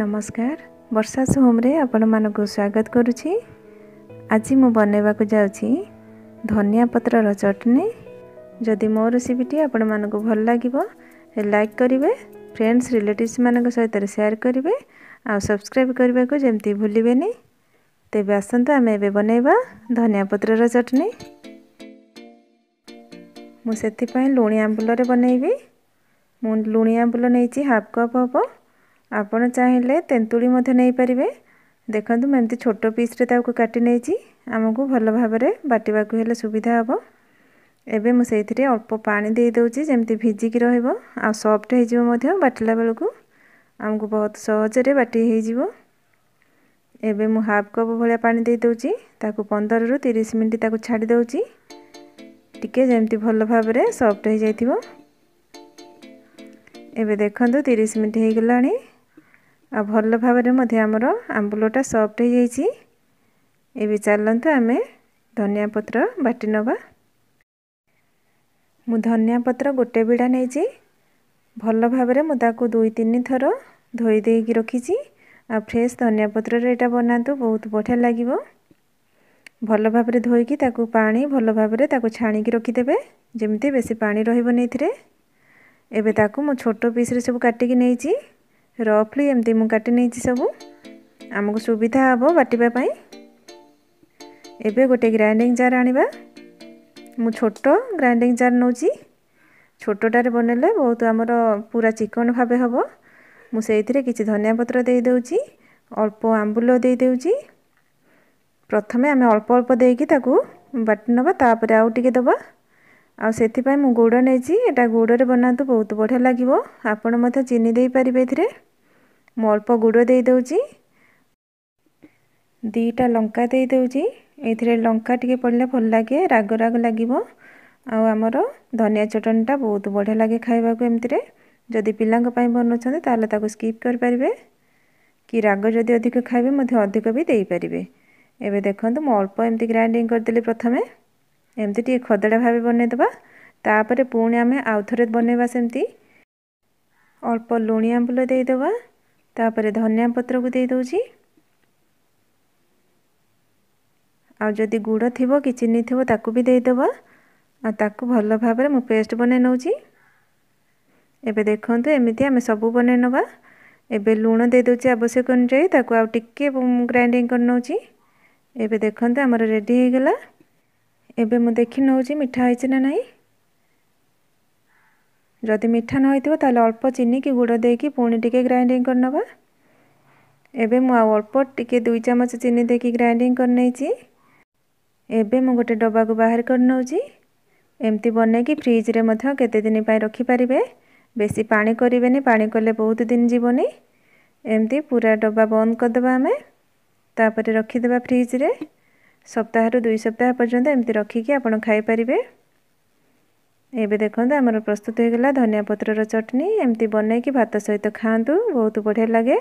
ନମସ୍କାର ବର୍ଷା ହୋମ୍ରେ ଆପଣମାନଙ୍କୁ ସ୍ୱାଗତ କରୁଛି ଆଜି ମୁଁ ବନେଇବାକୁ ଯାଉଛି ଧନିଆ ପତ୍ରର ଚଟଣି ଯଦି ମୋ ରେସିପିଟି ଆପଣମାନଙ୍କୁ ଭଲ ଲାଗିବ ଲାଇକ୍ କରିବେ ଫ୍ରେଣ୍ଡସ୍ ରିଲେଟିଭ୍ସମାନଙ୍କ ସହିତ ସେୟାର କରିବେ ଆଉ ସବସ୍କ୍ରାଇବ୍ କରିବାକୁ ଯେମିତି ଭୁଲିବେନି ତେବେ ଆସନ୍ତୁ ଆମେ ଏବେ ବନେଇବା ଧନିଆ ପତ୍ରର ଚଟଣି ମୁଁ ସେଥିପାଇଁ ଲୁଣି ଆମ୍ବୁଲରେ ବନେଇବି ମୁଁ ଲୁଣି ଆମ୍ବୁଲ ନେଇଛି ହାଫ୍ କପ୍ ହେବ ଆପଣ ଚାହିଁଲେ ତେନ୍ତୁଳି ମଧ୍ୟ ନେଇପାରିବେ ଦେଖନ୍ତୁ ମୁଁ ଏମିତି ଛୋଟ ପିସ୍ରେ ତାକୁ କାଟି ନେଇଛି ଆମକୁ ଭଲ ଭାବରେ ବାଟିବାକୁ ହେଲେ ସୁବିଧା ହେବ ଏବେ ମୁଁ ସେଇଥିରେ ଅଳ୍ପ ପାଣି ଦେଇଦେଉଛି ଯେମିତି ଭିଜିକି ରହିବ ଆଉ ସଫ୍ଟ ହୋଇଯିବ ମଧ୍ୟ ବାଟିଲା ବେଳକୁ ଆମକୁ ବହୁତ ସହଜରେ ବାଟି ହୋଇଯିବ ଏବେ ମୁଁ ହାଫ୍ କପ୍ ଭଳିଆ ପାଣି ଦେଇଦେଉଛି ତାକୁ ପନ୍ଦରରୁ ତିରିଶ ମିନିଟ୍ ତାକୁ ଛାଡ଼ି ଦେଉଛି ଟିକିଏ ଯେମିତି ଭଲ ଭାବରେ ସଫ୍ଟ ହୋଇଯାଇଥିବ ଏବେ ଦେଖନ୍ତୁ ତିରିଶ ମିନିଟ୍ ହୋଇଗଲାଣି ଆଉ ଭଲ ଭାବରେ ମଧ୍ୟ ଆମର ଆମ୍ବୁଲଟା ସଫ୍ଟ ହେଇଯାଇଛି ଏବେ ଚାଲନ୍ତୁ ଆମେ ଧନିଆ ପତ୍ର ବାଟି ନେବା ମୁଁ ଧନିଆ ପତ୍ର ଗୋଟେ ବିଡ଼ା ନେଇଛି ଭଲ ଭାବରେ ମୁଁ ତାକୁ ଦୁଇ ତିନି ଥର ଧୋଇ ଦେଇକି ରଖିଛି ଆଉ ଫ୍ରେଶ୍ ଧନିଆ ପତ୍ରରେ ଏଇଟା ବନାନ୍ତୁ ବହୁତ ବଢ଼ିଆ ଲାଗିବ ଭଲ ଭାବରେ ଧୋଇକି ତାକୁ ପାଣି ଭଲ ଭାବରେ ତାକୁ ଛାଣିକି ରଖିଦେବେ ଯେମିତି ବେଶୀ ପାଣି ରହିବ ନେଇଥିରେ ଏବେ ତାକୁ ମୁଁ ଛୋଟ ପିସ୍ରେ ସବୁ କାଟିକି ନେଇଛି ରଫ୍ଲି ଏମିତି ମୁଁ କାଟି ନେଇଛି ସବୁ ଆମକୁ ସୁବିଧା ହେବ ବାଟିବା ପାଇଁ ଏବେ ଗୋଟେ ଗ୍ରାଇଣ୍ଡିଙ୍ଗ ଜାର୍ ଆଣିବା ମୁଁ ଛୋଟ ଗ୍ରାଇଣ୍ଡିଙ୍ଗ ଜାର୍ ନେଉଛି ଛୋଟଟାରେ ବନେଇଲେ ବହୁତ ଆମର ପୁରା ଚିକନ ଭାବେ ହେବ ମୁଁ ସେଇଥିରେ କିଛି ଧନିଆ ପତ୍ର ଦେଇ ଦେଉଛି ଅଳ୍ପ ଆମ୍ବୁଲ ଦେଇଦେଉଛି ପ୍ରଥମେ ଆମେ ଅଳ୍ପ ଅଳ୍ପ ଦେଇକି ତାକୁ ବାଟି ନେବା ତାପରେ ଆଉ ଟିକେ ଦେବା ଆଉ ସେଥିପାଇଁ ମୁଁ ଗୁଡ଼ ନେଇଛି ଏଇଟା ଗୁଡ଼ରେ ବନାନ୍ତୁ ବହୁତ ବଢ଼ିଆ ଲାଗିବ ଆପଣ ମଧ୍ୟ ଚିନି ଦେଇପାରିବେ ଏଥିରେ ମୁଁ ଅଳ୍ପ ଗୁଡ଼ ଦେଇଦେଉଛି ଦୁଇଟା ଲଙ୍କା ଦେଇଦେଉଛି ଏଥିରେ ଲଙ୍କା ଟିକେ ପଡ଼ିଲେ ଭଲ ଲାଗେ ରାଗ ରାଗ ଲାଗିବ ଆଉ ଆମର ଧନିଆ ଚଟଣିଟା ବହୁତ ବଢ଼ିଆ ଲାଗେ ଖାଇବାକୁ ଏମିତିରେ ଯଦି ପିଲାଙ୍କ ପାଇଁ ବନାଉଛନ୍ତି ତାହେଲେ ତାକୁ ସ୍କିପ୍ କରିପାରିବେ କି ରାଗ ଯଦି ଅଧିକ ଖାଇବେ ମଧ୍ୟ ଅଧିକ ବି ଦେଇପାରିବେ ଏବେ ଦେଖନ୍ତୁ ମୁଁ ଅଳ୍ପ ଏମିତି ଗ୍ରାଇଣ୍ଡିଙ୍ଗ କରିଦେଲି ପ୍ରଥମେ ଏମିତି ଟିକେ ଖଦଡ଼ା ଭାବେ ବନେଇଦେବା ତାପରେ ପୁଣି ଆମେ ଆଉ ଥରେ ବନେଇବା ସେମିତି ଅଳ୍ପ ଲୁଣିଆ ଆମ୍ବୁଲ ଦେଇଦେବା ତାପରେ ଧନିଆ ପତ୍ରକୁ ଦେଇ ଦେଉଛି ଆଉ ଯଦି ଗୁଡ଼ ଥିବ କି ଚିନି ଥିବ ତାକୁ ବି ଦେଇଦେବା ଆଉ ତାକୁ ଭଲ ଭାବରେ ମୁଁ ପେଷ୍ଟ ବନେଇ ନେଉଛି ଏବେ ଦେଖନ୍ତୁ ଏମିତି ଆମେ ସବୁ ବନେଇ ନେବା ଏବେ ଲୁଣ ଦେଇ ଦେଉଛି ଆବଶ୍ୟକ ଅନୁଯାୟୀ ତାକୁ ଆଉ ଟିକିଏ ଗ୍ରାଇଣ୍ଡିଂ କରିନେଉଛି ଏବେ ଦେଖନ୍ତୁ ଆମର ରେଡ଼ି ହୋଇଗଲା ଏବେ ମୁଁ ଦେଖି ନେଉଛି ମିଠା ହୋଇଛି ନା ନାହିଁ ଯଦି ମିଠା ନ ହେଇଥିବ ତାହେଲେ ଅଳ୍ପ ଚିନି କି ଗୁଡ଼ ଦେଇକି ପୁଣି ଟିକେ ଗ୍ରାଇଣ୍ଡିଙ୍ଗ କରିନେବା ଏବେ ମୁଁ ଆଉ ଅଳ୍ପ ଟିକେ ଦୁଇ ଚାମଚ ଚିନି ଦେଇକି ଗ୍ରାଇଣ୍ଡିଙ୍ଗ କରିନେଇଛି ଏବେ ମୁଁ ଗୋଟେ ଡବାକୁ ବାହାର କରିନେଉଛି ଏମିତି ବନେଇକି ଫ୍ରିଜ୍ରେ ମଧ୍ୟ କେତେ ଦିନ ପାଇଁ ରଖିପାରିବେ ବେଶୀ ପାଣି କରିବେନି ପାଣି କଲେ ବହୁତ ଦିନ ଯିବନି ଏମିତି ପୁରା ଡବା ବନ୍ଦ କରିଦେବା ଆମେ ତାପରେ ରଖିଦେବା ଫ୍ରିଜ୍ରେ ସପ୍ତାହରୁ ଦୁଇ ସପ୍ତାହ ପର୍ଯ୍ୟନ୍ତ ଏମିତି ରଖିକି ଆପଣ ଖାଇପାରିବେ ଏବେ ଦେଖନ୍ତୁ ଆମର ପ୍ରସ୍ତୁତ ହୋଇଗଲା ଧନିଆ ପତ୍ରର ଚଟଣି ଏମିତି ବନେଇକି ଭାତ ସହିତ ଖାଆନ୍ତୁ ବହୁତ ବଢ଼ିଆ ଲାଗେ